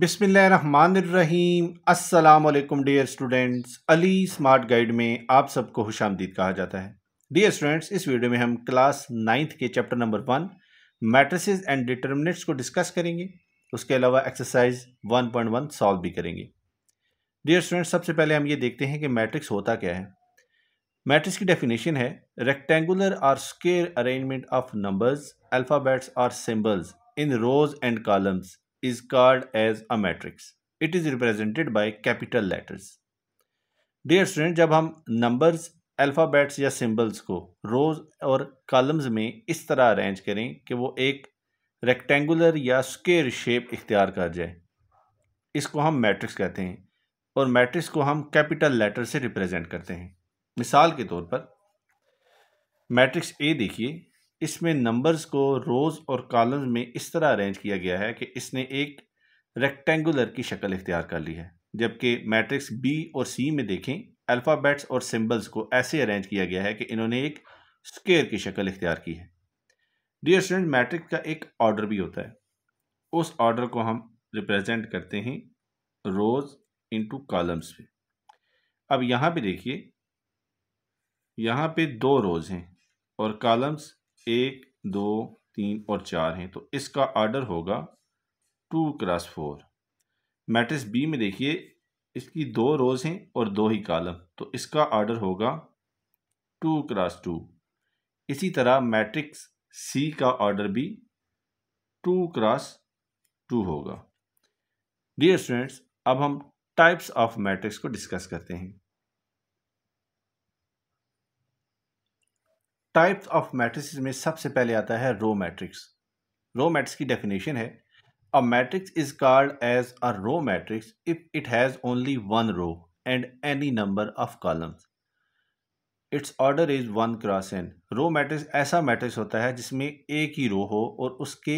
बिसमीम अस्सलाम dear students Ali Smart Guide में आप सबको खुश आमदीद कहा जाता है डियर स्टूडेंट्स इस वीडियो में हम क्लास नाइन्थ के chapter number one matrices and determinants को डिस्कस करेंगे उसके अलावा exercise one point one solve भी करेंगे डियर स्टूडेंट्स सबसे पहले हम ये देखते हैं कि मैट्रिक्स होता क्या है मैट्रिक्स की डेफिनेशन है रेक्टेंगुलर और square arrangement of numbers alphabets और symbols in rows and columns is called as a matrix. It is represented by capital letters. Dear student जब हम numbers, alphabets या symbols को rows और columns में इस तरह arrange करें कि वो एक rectangular या square shape इख्तियार कर जाए इसको हम matrix कहते हैं और matrix को हम capital letter से represent करते हैं मिसाल के तौर पर matrix A देखिए इसमें नंबर्स को रोज़ और कॉलम्स में इस तरह अरेंज किया गया है कि इसने एक रेक्टेंगुलर की शक्ल इख्तियार कर ली है जबकि मैट्रिक्स बी और सी में देखें अल्फ़ाबेट्स और सिम्बल्स को ऐसे अरेंज किया गया है कि इन्होंने एक स्केयर की शक्ल इख्तियार की है डियर स्टूडेंट मैट्रिक का एक ऑर्डर भी होता है उस ऑर्डर को हम रिप्रेजेंट करते हैं रोज़ इंटू कॉलम्स पे अब यहाँ पे देखिए यहाँ पे दो रोज़ हैं और कॉलम्स एक दो तीन और चार हैं तो इसका आर्डर होगा two cross four matrix B में देखिए इसकी दो रोज़ हैं और दो ही कॉलम तो इसका आर्डर होगा टू क्रॉस टू इसी तरह मैट्रिक्स सी का आर्डर भी टू क्रॉस टू होगा डियर स्टूडेंट्स अब हम टाइप्स ऑफ मैट्रिक्स को डिस्कस करते हैं टाइप्स ऑफ मैट्रिक्स में सबसे पहले आता है रो मैट्रिक्स रो मैट्रिक्स की डेफिनेशन है a matrix is called as a row matrix if it has only one row and any number of columns its order is one cross N row matrix ऐसा matrix होता है जिसमें एक ही रो हो और उसके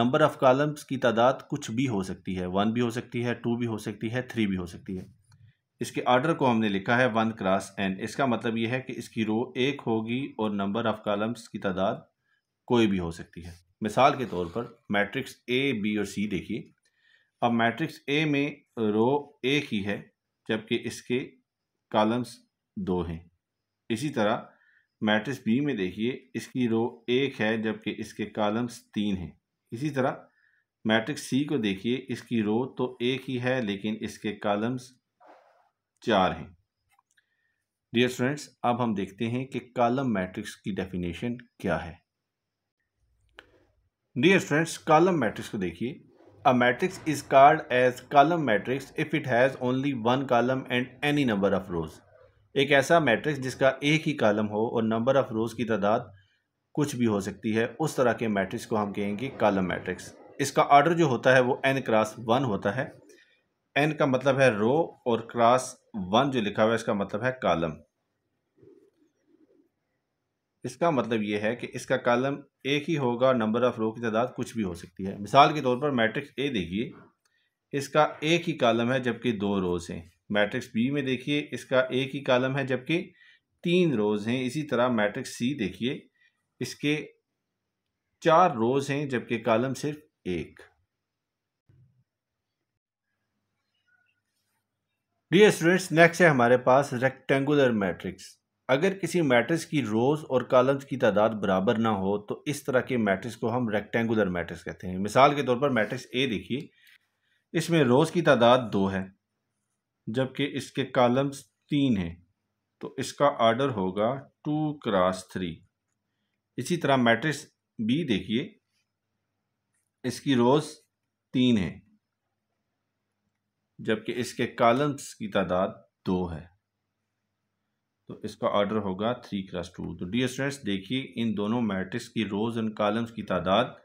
नंबर ऑफ कॉलम्स की तादाद कुछ भी हो सकती है वन भी हो सकती है टू भी हो सकती है थ्री भी हो सकती है इसके आर्डर को हमने लिखा है वन क्रॉस एन इसका मतलब यह है कि इसकी रो एक होगी और नंबर ऑफ़ कॉलम्स की तादाद कोई भी हो सकती है मिसाल के तौर पर मैट्रिक्स ए बी और सी देखिए अब मैट्रिक्स ए में रो एक ही है जबकि इसके कॉलम्स दो हैं इसी तरह मैट्रिक्स बी में देखिए इसकी रो एक है जबकि इसके कॉलम्स तीन हैं इसी तरह मैट्रिक्स सी को देखिए इसकी रो तो एक ही है लेकिन इसके कॉलम्स चार हैं डियर स्टूडेंट्स अब हम देखते हैं कि कॉलम मैट्रिक्स की डेफिनेशन क्या है डियर स्टूडेंट्स कॉलम मैट्रिक्स को देखिए a matrix is called as column matrix if it has only one column and any number of rows एक ऐसा मैट्रिक्स जिसका एक ही कॉलम हो और नंबर ऑफ रोज़ की तादाद कुछ भी हो सकती है उस तरह के मैट्रिक्स को हम कहेंगे कॉलम मैट्रिक्स इसका ऑर्डर जो होता है वो एन क्रॉस वन होता है एन का मतलब है रो और क्रॉस वन जो लिखा हुआ है इसका मतलब है कालम इसका मतलब यह है कि इसका कालम एक ही होगा नंबर ऑफ रो की तादाद कुछ भी हो सकती है मिसाल के तौर पर मैट्रिक्स ए देखिए इसका एक ही कालम है जबकि दो रोज़ हैं मैट्रिक्स बी में देखिए इसका एक ही कालम है जबकि तीन रोज़ हैं इसी तरह मैट्रिक्स सी देखिए इसके चार रोज़ हैं जबकि कालम सिर्फ एक डियर स्टूडेंट्स नेक्स्ट है हमारे पास रेक्टेंगुलर मैट्रिक्स अगर किसी मैट्रिक्स की रोज़ और कॉलम्स की तादाद बराबर ना हो तो इस तरह के मैट्रिक्स को हम रेक्टेंगुलर मैट्रिक्स कहते हैं मिसाल के तौर पर मैट्रिक्स ए देखिए इसमें रोज़ की तादाद दो है जबकि इसके कॉलम्स तीन हैं तो इसका आर्डर होगा टू क्रास थ्री इसी तरह मैट्रिक्स बी देखिए इसकी रोज़ तीन है जबकि इसके कॉलम्स की तादाद दो है तो इसका ऑर्डर होगा थ्री क्रस टू तो डी स्टूडेंट्स देखिए इन दोनों मैट्रिक्स की रोज़ एंड कॉलम्स की तादाद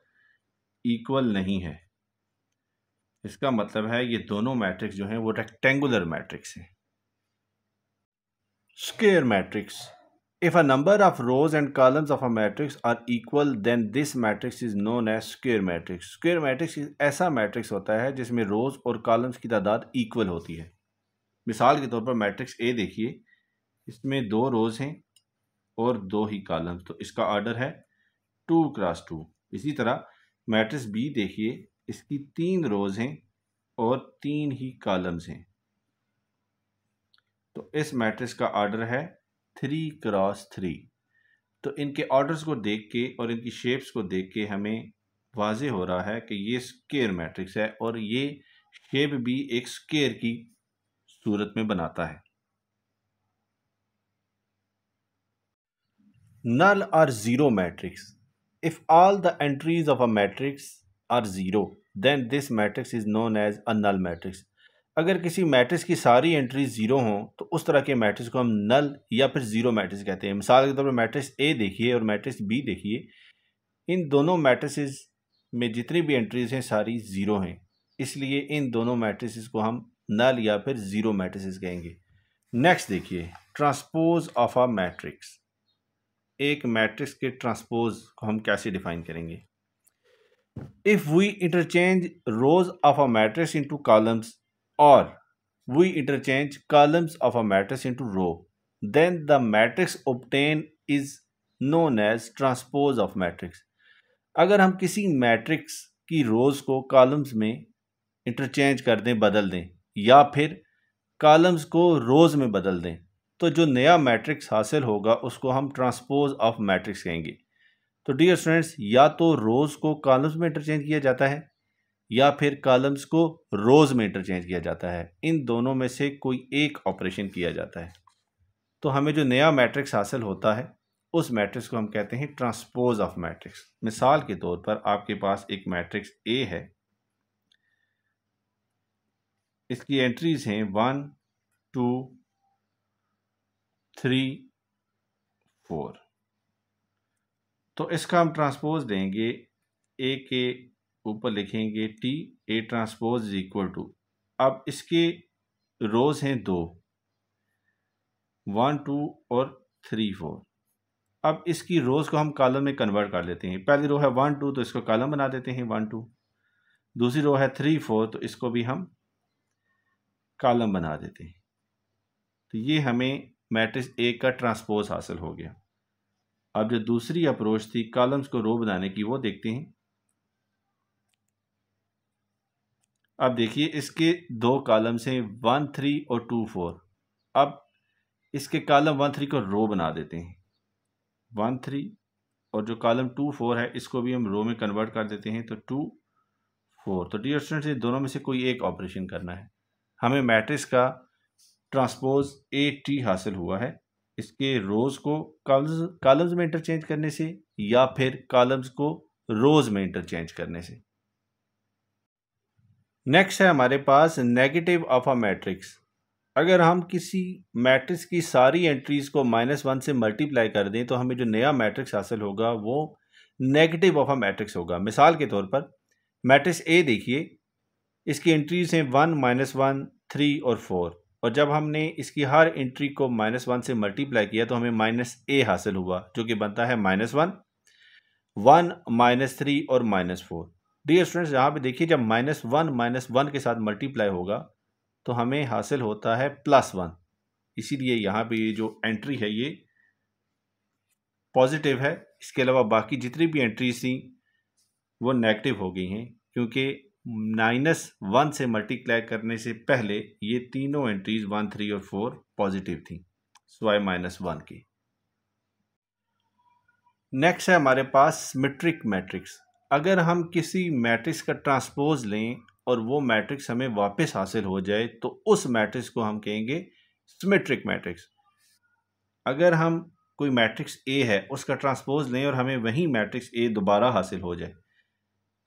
इक्वल नहीं है इसका मतलब है ये दोनों मैट्रिक्स जो हैं वो रेक्टेंगुलर मैट्रिक्स हैं square matrix If a number of rows and columns of a matrix are equal then this matrix is known as square matrix. Square matrix ऐसा matrix होता है जिसमें rows और columns की तादाद equal होती है मिसाल के तौर पर matrix A देखिए इसमें दो rows हैं और दो ही columns तो इसका order है टू क्रॉस टू इसी तरह मैट्रिक्स बी देखिए इसकी तीन रोज हैं और तीन ही कॉलम्स हैं तो इस मैट्रिक्स का आर्डर है थ्री क्रॉस थ्री तो इनके ऑर्डर को देख के और इनकी शेप्स को देख के हमें वाज हो रहा है कि ये स्केयर मैट्रिक्स है और ये शेप भी एक स्केयर की सूरत में बनाता है null or zero matrix if all the entries of a matrix are zero then this matrix is known as a null matrix अगर किसी मैट्रिक्स की सारी एंट्री ज़ीरो हों तो उस तरह के मैट्रिक्स को हम नल या फिर ज़ीरो मैट्रिक्स कहते हैं मिसाल के तौर पर मैट्रिक्स ए देखिए और मैट्रिक्स बी देखिए इन दोनों मैट्रिसेस में जितनी भी एंट्रीज हैं सारी ज़ीरो हैं इसलिए इन दोनों मैट्रिसेस को हम नल या फिर ज़ीरो मैट्रिसेस कहेंगे नेक्स्ट देखिए ट्रांसपोज ऑफ आ मैट्रिक्स एक मैट्रिक्स के ट्रांसपोज को हम कैसे डिफाइन करेंगे if we interchange rows of a matrix into columns or we interchange columns of a matrix into row, then the matrix obtained is known as transpose of matrix. अगर हम किसी matrix की रोज को columns में interchange कर दें बदल दें या फिर कॉलम्स को रोज में बदल दें तो जो नया मैट्रिक्स हासिल होगा उसको हम ट्रांसपोज ऑफ मैट्रिक्स कहेंगे तो डियर स्टूडेंट्स या तो रोज़ को कॉलम्स में इंटरचेंज किया जाता है या फिर कॉलम्स को रोज़ में इंटरचेंज किया जाता है इन दोनों में से कोई एक ऑपरेशन किया जाता है तो हमें जो नया मैट्रिक्स हासिल होता है उस मैट्रिक्स को हम कहते हैं ट्रांसपोज ऑफ मैट्रिक्स मिसाल के तौर पर आपके पास एक मैट्रिक्स ए है इसकी एंट्रीज हैं वन टू थ्री फोर तो इसका हम ट्रांसपोज देंगे ए के ऊपर लिखेंगे T A transpose is equal to अब इसके रोज हैं दो वन टू और थ्री फोर अब इसकी रोज़ को हम कॉलम में कन्वर्ट कर लेते हैं पहली रो है वन टू तो इसको कॉलम बना देते हैं वन टू दूसरी रो है थ्री फोर तो इसको भी हम कॉलम बना देते हैं तो ये हमें मैट्रिक्स ए का ट्रांसपोज हासिल हो गया अब जो दूसरी अप्रोच थी कॉलम्स को रो बनाने की वो देखते हैं अब देखिए इसके दो कॉलम्स हैं वन थ्री और टू फोर अब इसके कॉलम वन थ्री को रो बना देते हैं वन थ्री और जो कॉलम टू फोर है इसको भी हम रो में कन्वर्ट कर देते हैं तो टू फोर तो डी स्टूडेंट्स ये दोनों में से कोई एक ऑपरेशन करना है हमें मैट्रिक्स का ट्रांसपोज ए टी हासिल हुआ है इसके रोज़ को कॉलम्स में इंटरचेंज करने से या फिर कॉलम्स को रोज़ में इंटरचेंज करने से नेक्स्ट है हमारे पास नेगेटिव ऑफ अ मैट्रिक्स अगर हम किसी मैट्रिक्स की सारी एंट्रीज़ को माइनस वन से मल्टीप्लाई कर दें तो हमें जो नया मैट्रिक्स हासिल होगा वो नेगेटिव ऑफ अ मैट्रिक्स होगा मिसाल के तौर पर मैट्रिक्स ए देखिए इसकी एंट्रीज हैं वन माइनस वन थ्री और फोर और जब हमने इसकी हर एंट्री को माइनस वन से मल्टीप्लाई किया तो हमें माइनस ए हासिल हुआ जो कि बनता है minus one one minus three और माइनस फोर डी स्टूडेंट्स यहाँ पे देखिए जब माइनस वन माइनस वन के साथ मल्टीप्लाई होगा तो हमें हासिल होता है प्लस वन इसीलिए यहाँ पे ये जो एंट्री है ये पॉजिटिव है इसके अलावा बाकी जितनी भी एंट्रीज थी वो नेगेटिव हो गई हैं क्योंकि माइनस वन से मल्टीप्लाई करने से पहले ये तीनों एंट्रीज वन थ्री और फोर पॉजिटिव थी सिवाय माइनस वन की नेक्स्ट है हमारे पास मिट्रिक मैट्रिक्स अगर हम किसी मैट्रिक्स का ट्रांसपोज लें और वो मैट्रिक्स हमें वापस हासिल हो जाए तो उस मैट्रिक्स को हम कहेंगे सिमेट्रिक मैट्रिक्स अगर हम कोई मैट्रिक्स ए है उसका ट्रांसपोज लें और हमें वही मैट्रिक्स ए दोबारा हासिल हो जाए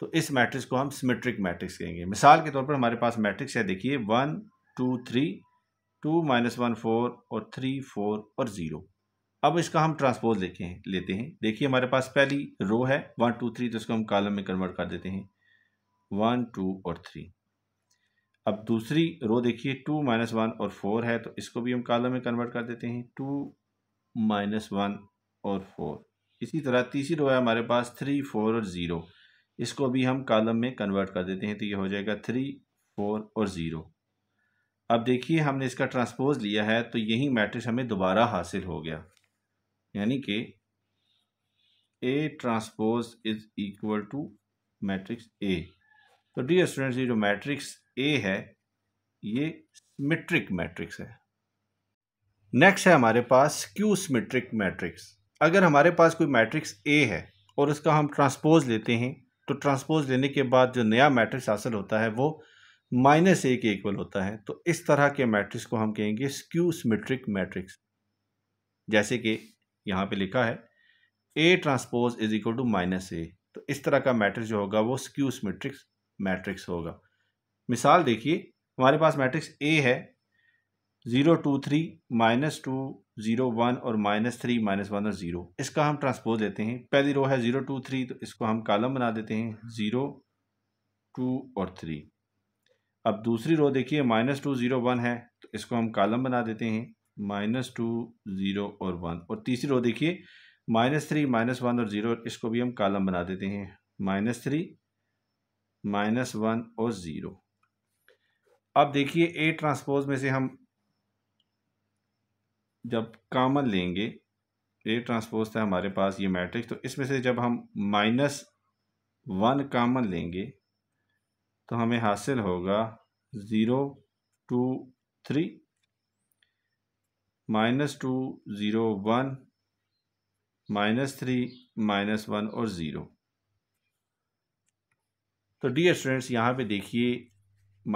तो इस मैट्रिक्स को हम सिमेट्रिक मैट्रिक्स कहेंगे मिसाल के तौर पर हमारे पास मैट्रिक्स है देखिए one two three two minus one four और थ्री फोर और ज़ीरो अब इसका हम ट्रांसपोज लेके हैं लेते हैं देखिए हमारे पास पहली रो है वन टू थ्री तो इसको हम कॉलम में कन्वर्ट कर देते हैं वन टू और थ्री अब दूसरी रो देखिए टू माइनस वन और फोर है तो इसको भी हम कॉलम में कन्वर्ट कर देते हैं टू माइनस वन और फोर इसी तरह तीसरी रो है हमारे पास थ्री फोर और ज़ीरो इसको भी हम कॉलम में कन्वर्ट कर देते हैं तो ये हो जाएगा थ्री फोर और ज़ीरो अब देखिए हमने इसका ट्रांसपोज लिया है तो यही मैट्रिक्स हमें दोबारा हासिल हो गया यानी कि A transpose is equal to matrix A तो डी स्टूडेंट्स ये जो मैट्रिक्स ए है ये सिमेट्रिक मैट्रिक्स है नेक्स्ट है हमारे पास क्यू सिमेट्रिक मैट्रिक्स अगर हमारे पास कोई मैट्रिक्स ए है और उसका हम ट्रांसपोज लेते हैं तो ट्रांसपोज लेने के बाद जो नया मैट्रिक्स हासिल होता है वो माइनस ए के इक्वल होता है तो इस तरह के मैट्रिक्स को हम कहेंगे स्क्यू सिमेट्रिक मैट्रिक्स जैसे कि यहाँ पे लिखा है A transpose is equal to minus A तो इस तरह का मैट्रिक्स जो होगा वो स्क्यू सिमेट्रिक्स मैट्रिक्स होगा मिसाल देखिए हमारे पास मैट्रिक्स ए है zero two three minus two zero one और माइनस थ्री माइनस वन और ज़ीरो इसका हम ट्रांसपोज लेते हैं पहली रो है ज़ीरो टू थ्री तो इसको हम कॉलम बना देते हैं ज़ीरो टू और थ्री अब दूसरी रो देखिए माइनस टू ज़ीरो वन है तो इसको हम कॉलम बना देते हैं माइनस टू ज़ीरो और वन और तीसरी रो देखिए माइनस थ्री माइनस वन और ज़ीरो इसको भी हम कालम बना देते हैं माइनस थ्री माइनस वन और ज़ीरो अब देखिए ए ट्रांसपोज में से हम जब कामन लेंगे ए ट्रांसपोज था हमारे पास ये मैट्रिक्स तो इसमें से जब हम माइनस वन कामन लेंगे तो हमें हासिल होगा zero two three minus two zero one minus three minus one और ज़ीरो तो डी स्टूडेंट्स यहाँ पे देखिए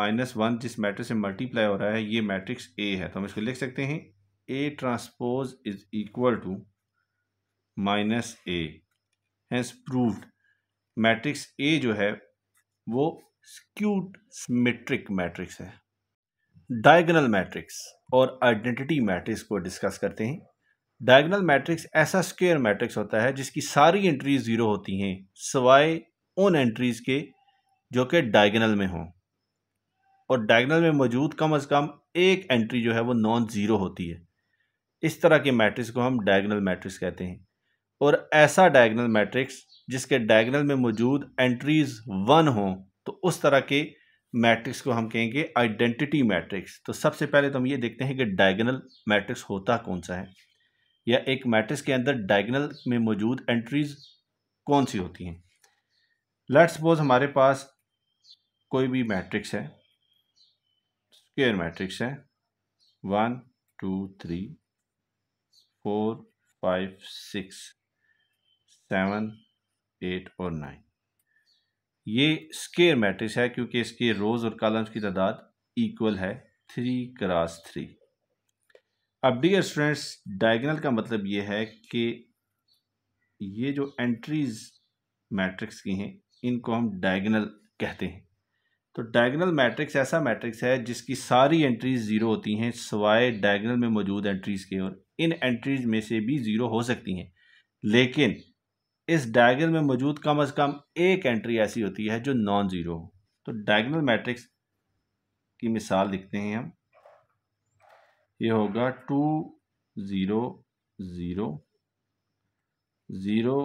माइनस वन जिस मैट्रिक्स से मल्टीप्लाई हो रहा है ये मैट्रिक्स ए है तो हम इसको लिख सकते हैं A transpose is equal to minus A hence proved matrix A जो है वो स्क्यूट मेट्रिक मैट्रिक्स है डायगोनल मैट्रिक्स और आइडेंटिटी मैट्रिक्स को डिस्कस करते हैं डायगनल मैट्रिक्स ऐसा स्क्वेयर मैट्रिक्स होता है जिसकी सारी एंट्रीज ज़ीरो होती हैं सवाए उन एंट्रीज़ के जो कि डायगनल में हों और डायगनल में मौजूद कम अज़ कम एक एंट्री जो है वो नॉन ज़ीरो होती है इस तरह के मैट्रिक्स को हम डायगनल मैट्रिक्स कहते हैं और ऐसा डायगनल मैट्रिक्स जिसके डायगनल में मौजूद एंट्रीज़ वन हों तो उस तरह के मैट्रिक्स को हम कहेंगे आइडेंटिटी मैट्रिक्स तो सबसे पहले तो हम ये देखते हैं कि डायगनल मैट्रिक्स होता कौन सा है या एक मैट्रिक्स के अंदर डायगनल में मौजूद एंट्रीज कौन सी होती हैं लेट्स सपोज हमारे पास कोई भी मैट्रिक्स है स्क्वेयर मैट्रिक्स है one two three four five six seven eight और नाइन ये स्केयर मैट्रिक्स है क्योंकि इसके रोज़ और कॉलम्स की तादाद इक्वल है थ्री क्रास थ्री अब डियर स्टूडेंट्स डायगनल का मतलब ये है कि ये जो एंट्रीज मैट्रिक्स की हैं इनको हम डायगनल कहते हैं तो डायगनल मैट्रिक्स ऐसा मैट्रिक्स है जिसकी सारी एंट्रीज ज़ीरो होती हैं सवाए डायगनल में मौजूद एंट्रीज के और इन एंट्रीज में से भी ज़ीरो हो सकती हैं लेकिन इस डायगनल में मौजूद कम अज़ कम एक एंट्री ऐसी होती है जो नॉन ज़ीरो हो तो डायगनल मैट्रिक्स की मिसाल लिखते हैं हम ये होगा two zero zero zero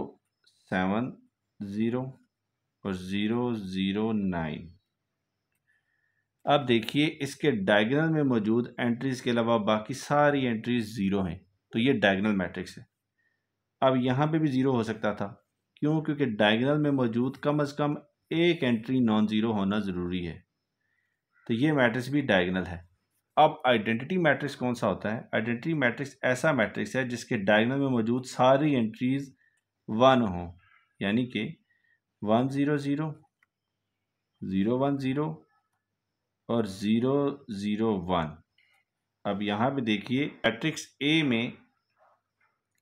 seven zero और ज़ीरो ज़ीरो नाइन अब देखिए इसके डायगनल में मौजूद एंट्रीज़ के अलावा बाकी सारी एंट्रीज ज़ीरो हैं तो ये डायगनल मैट्रिक्स है अब यहाँ पे भी ज़ीरो हो सकता था क्यों क्योंकि डायगनल में मौजूद कम अज़ कम एक एंट्री नॉन ज़ीरो होना ज़रूरी है तो ये मैट्रिक्स भी डायगनल है अब आइडेंटिटी मैट्रिक्स कौन सा होता है आइडेंटिटी मैट्रिक्स ऐसा मैट्रिक्स है जिसके डायगनल में मौजूद सारी एंट्रीज़ वन हों यानी कि one zero zero zero one zero और ज़ीरो ज़ीरो वन अब यहाँ पे देखिए मैट्रिक्स ए में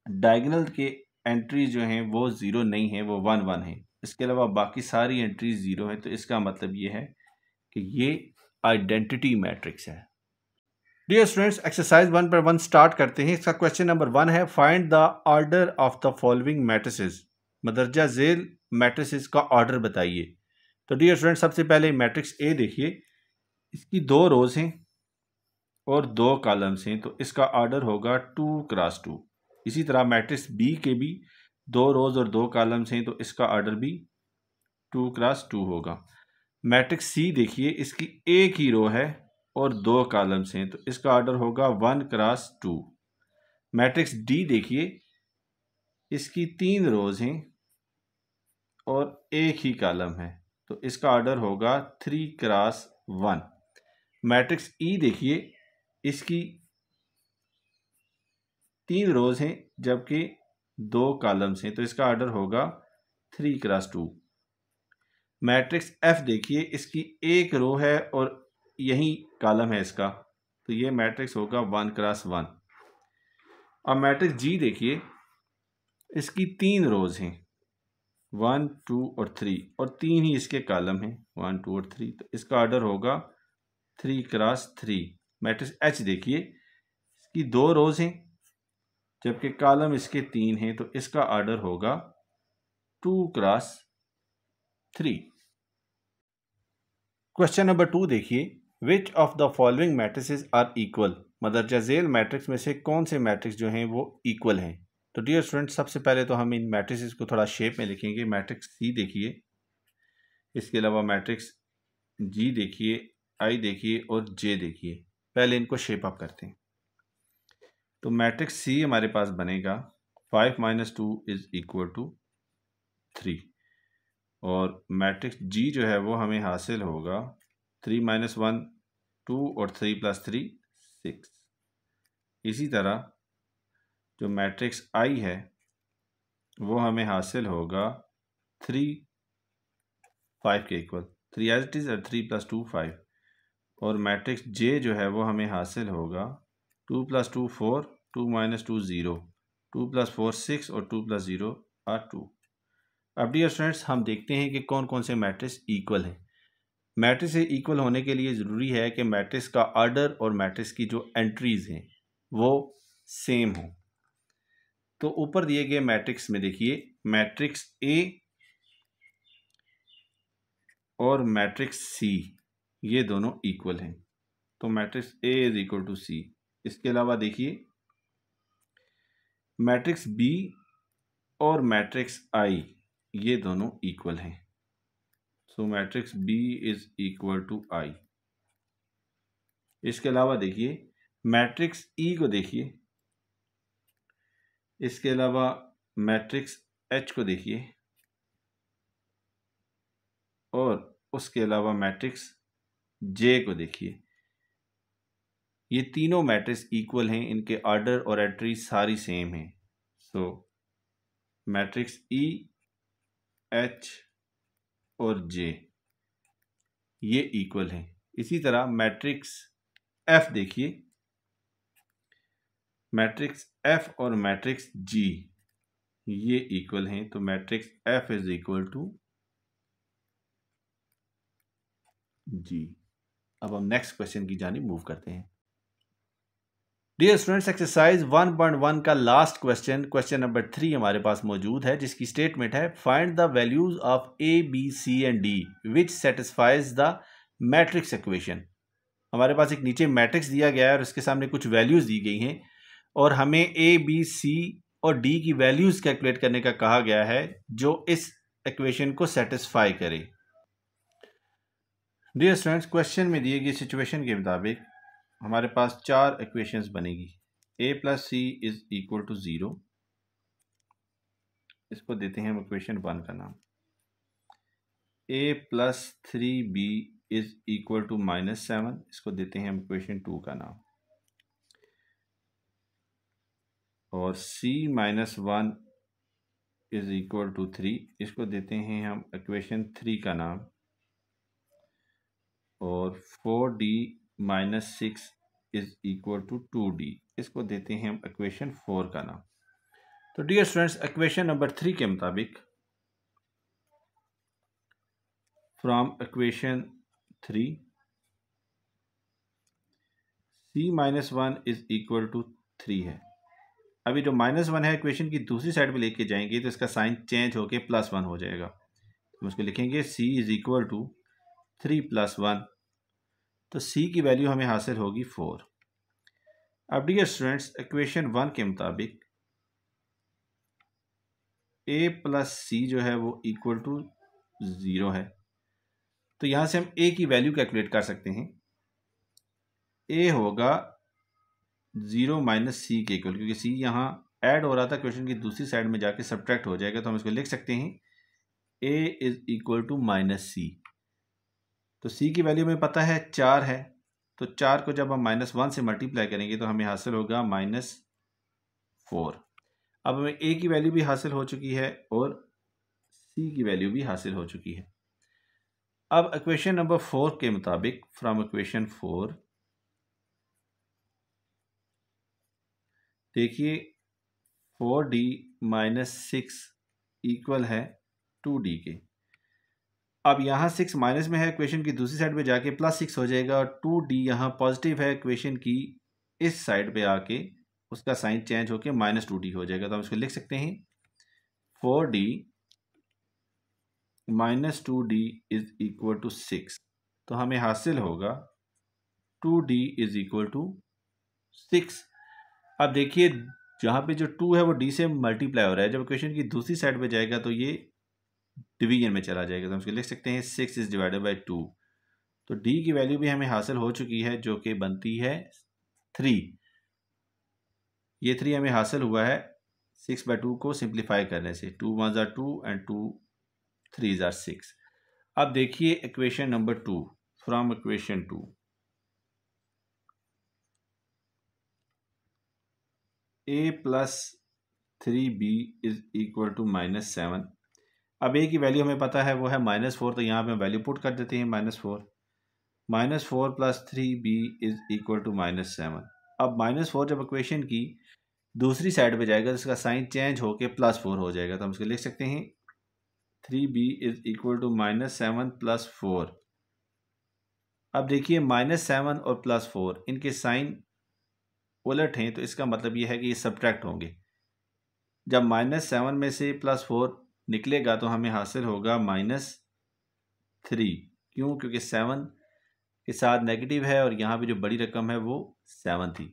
डायगनल के एंट्रीज जो हैं वो ज़ीरो नहीं है वो वन वन है इसके अलावा बाकी सारी एंट्रीज ज़ीरो हैं तो इसका मतलब ये है कि ये आइडेंटिटी मैट्रिक्स है डियर स्टूडेंट्स एक्सरसाइज वन पर वन स्टार्ट करते हैं इसका क्वेश्चन नंबर वन है find the order of the following matrices मदरजा जेल मैट्रिस का ऑर्डर बताइए तो डियर स्टूडेंट सबसे पहले मैट्रिक्स ए देखिए इसकी दो रोज़ हैं और दो कॉलम्स हैं तो इसका ऑर्डर होगा टू क्रॉस टू इसी तरह मैट्रिक्स बी के भी दो रोज़ और दो कॉलम्स हैं तो इसका आर्डर भी टू क्रॉस टू होगा मैट्रिक्स सी देखिए इसकी एक ही रो है और दो कॉलम्स हैं तो इसका आर्डर होगा one cross two matrix D देखिए इसकी तीन रोज हैं और एक ही कॉलम है तो इसका आर्डर होगा three cross one matrix E देखिए इसकी तीन रोज हैं जबकि दो कॉलम्स हैं तो इसका आर्डर होगा three cross two matrix F देखिए इसकी एक रो है और यही कॉलम है इसका तो ये मैट्रिक्स होगा वन क्रॉस वन अब मैट्रिक्स जी देखिए इसकी तीन रोज हैं वन टू और थ्री और तीन ही इसके कॉलम हैं वन टू और थ्री तो इसका आर्डर होगा three cross three matrix H देखिए इसकी दो रोज हैं जबकि कॉलम इसके तीन हैं तो इसका आर्डर होगा two cross three question number two देखिए which of the following matrices are equal मदरजा जेल मैट्रिक्स में से कौन से मैट्रिक्स जो हैं वो इक्वल हैं तो डियर स्टूडेंट सबसे पहले तो हम इन मैट्रिसेस को थोड़ा शेप में लिखेंगे मैट्रिक्स सी देखिए इसके अलावा मैट्रिक्स जी देखिए आई देखिए और जे देखिए पहले इनको शेप अप करते हैं तो मैट्रिक्स सी हमारे पास बनेगा five minus two is equal to three और मैट्रिक्स जी जो है वो हमें हासिल होगा थ्री माइनस वन टू और थ्री प्लस थ्री सिक्स इसी तरह जो मैट्रिक्स आई है वो हमें हासिल होगा थ्री फाइव के equal three as it is three plus two five और मैट्रिक्स जे जो है वो हमें हासिल होगा two plus two four two minus two zero two plus four six और two plus zero or two अब डियर स्टूडेंट्स हम देखते हैं कि कौन कौन से मैट्रिक्स इक्वल हैं मैट्रिक्स इक्वल होने के लिए ज़रूरी है कि मैट्रिक्स का आर्डर और मैट्रिक्स की जो एंट्रीज़ हैं वो सेम हो तो ऊपर दिए गए मैट्रिक्स में देखिए मैट्रिक्स ए और मैट्रिक्स सी ये दोनों इक्वल हैं तो matrix A is equal to C इसके अलावा देखिए मैट्रिक्स बी और मैट्रिक्स आई ये दोनों इक्वल हैं so matrix B is equal to I इसके अलावा देखिए मैट्रिक्स ई e को देखिए इसके अलावा मैट्रिक्स एच को देखिए और उसके अलावा मैट्रिक्स जे को देखिए ये तीनों मैट्रिक्स इक्वल हैं इनके आर्डर और एंट्री सारी सेम हैं सो मैट्रिक्स ई एच और जे ये इक्वल हैं इसी तरह मैट्रिक्स एफ देखिए मैट्रिक्स एफ और मैट्रिक्स जी ये इक्वल हैं तो matrix F is equal to G अब हम नेक्स्ट क्वेश्चन की जानी मूव करते हैं डियर स्टूडेंट्स एक्सरसाइज 1.1 का last question question number three हमारे पास मौजूद है जिसकी स्टेटमेंट है find the values of A B C and D which satisfies the matrix equation हमारे पास एक नीचे मैट्रिक्स दिया गया है और उसके सामने कुछ वैल्यूज़ दी गई हैं और हमें ए बी सी और डी की वैल्यूज़ कैलकुलेट करने का कहा गया है जो इस इक्वेशन को सेटिस्फाई करे डियर स्टूडेंट्स क्वेश्चन में दिए गए सिचुएशन के मुताबिक हमारे पास चार इक्वेशंस बनेगी A plus C is equal to zero इसको देते हैं हम इक्वेशन वन का नाम A plus three B is equal to minus seven इसको देते हैं हम इक्वेशन टू का नाम और c minus one is equal to three इसको देते हैं हम इक्वेशन थ्री का नाम और four D minus six is equal to two D इसको देते हैं हम इक्वेशन फोर का नाम तो dear students equation number three के मुताबिक from equation three C minus one is equal to three है अभी जो माइनस वन है इक्वेशन की दूसरी साइड पर लेके जाएंगे तो इसका साइन चेंज होके प्लस वन हो जाएगा हम तो उसको लिखेंगे C is equal to three plus one तो सी की वैल्यू हमें हासिल होगी फोर अब डियर स्टूडेंट्स इक्वेशन वन के मुताबिक ए प्लस सी जो है वो इक्वल टू ज़ीरो है तो यहाँ से हम ए की वैल्यू कैलकुलेट कर सकते हैं ए होगा ज़ीरो माइनस सी के इक्वल क्योंकि सी यहाँ ऐड हो रहा था क्वेश्चन की दूसरी साइड में जाके सब्ट्रैक्ट हो जाएगा तो हम इसको लिख सकते हैं A is equal to minus C तो सी की वैल्यू हमें पता है चार है तो चार को जब हम माइनस वन से मल्टीप्लाई करेंगे तो हमें हासिल होगा माइनस फोर अब हमें ए की वैल्यू भी हासिल हो चुकी है और सी की वैल्यू भी हासिल हो चुकी है अब इक्वेशन नंबर फोर के मुताबिक फ्रॉम इक्वेशन फोर देखिए four D minus six equal है टू डी के अब यहाँ सिक्स माइनस में है क्वेश्चन की दूसरी साइड पे जाके प्लस सिक्स हो जाएगा और टू डी यहाँ पॉजिटिव है क्वेश्चन की इस साइड पे आके उसका साइन चेंज होके माइनस टू डी हो जाएगा तो हम इसको लिख सकते हैं four D minus two D is equal to six तो हमें हासिल होगा two D is equal to six अब देखिए जहाँ पे जो टू है वो डी से मल्टीप्लाई हो रहा है जब क्वेश्चन की दूसरी साइड पे जाएगा तो ये डिवीजन में चला जाएगा तो हम इसको लिख सकते हैं six is divided by two तो डी की वैल्यू भी हमें हासिल हो चुकी है जो कि बनती है थ्री ये थ्री हमें हासिल हुआ है सिक्स बाई टू को सिंप्लीफाई करने से टू वन ज़ार टू एंड टू थ्री ज़ार सिक्स अब देखिए equation number two from equation two A plus three B is equal to minus seven अब ए की वैल्यू हमें पता है वो है माइनस फोर तो यहाँ पे हम वैल्यू पुट कर देते हैं minus four minus four plus three B is equal to minus seven अब माइनस फोर जब इक्वेशन की दूसरी साइड पे जाएगा तो इसका साइन चेंज होके प्लस फोर हो जाएगा तो हम इसको लिख सकते हैं three B is equal to minus seven plus four अब देखिए माइनस सेवन और प्लस फोर इनके साइन उलट हैं तो इसका मतलब ये है कि ये सब्ट्रैक्ट होंगे जब माइनस सेवन में से प्लस फोर निकलेगा तो हमें हासिल होगा माइनस थ्री क्यों क्योंकि सेवन के साथ नेगेटिव है और यहाँ पे जो बड़ी रकम है वो सेवन थी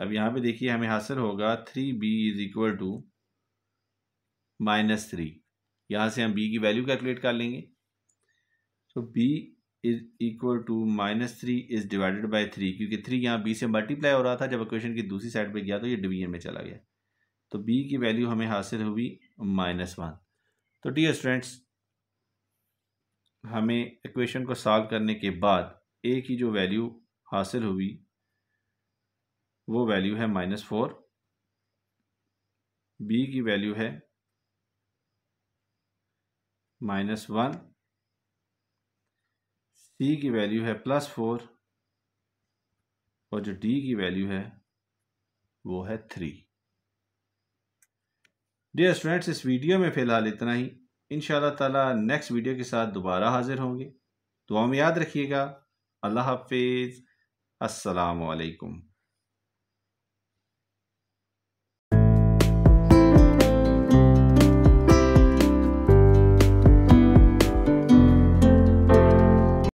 अब यहाँ पे देखिए हमें हासिल होगा three B is equal to minus three यहाँ से हम बी की वैल्यू कैलकुलेट कर लेंगे तो B is equal to minus three is divided by three क्योंकि थ्री यहाँ बी से मल्टीप्लाई हो रहा था जब इक्वेशन की दूसरी साइड पे गया तो ये डिवीजन में चला गया तो बी की वैल्यू हमें हासिल हुई माइनस वन तो डी स्टूडेंट्स हमें इक्वेशन को सॉल्व करने के बाद ए की जो वैल्यू हासिल हुई वो वैल्यू है माइनस फोर बी की वैल्यू है माइनस वन सी की वैल्यू है प्लस फोर और जो डी की वैल्यू है वो है थ्री डियर स्टूडेंट्स इस वीडियो में फ़िलहाल इतना ही इन ताला नेक्स्ट वीडियो के साथ दोबारा हाजिर होंगे दुआ में याद रखिएगा अल्लाह हाफिज़ असलकम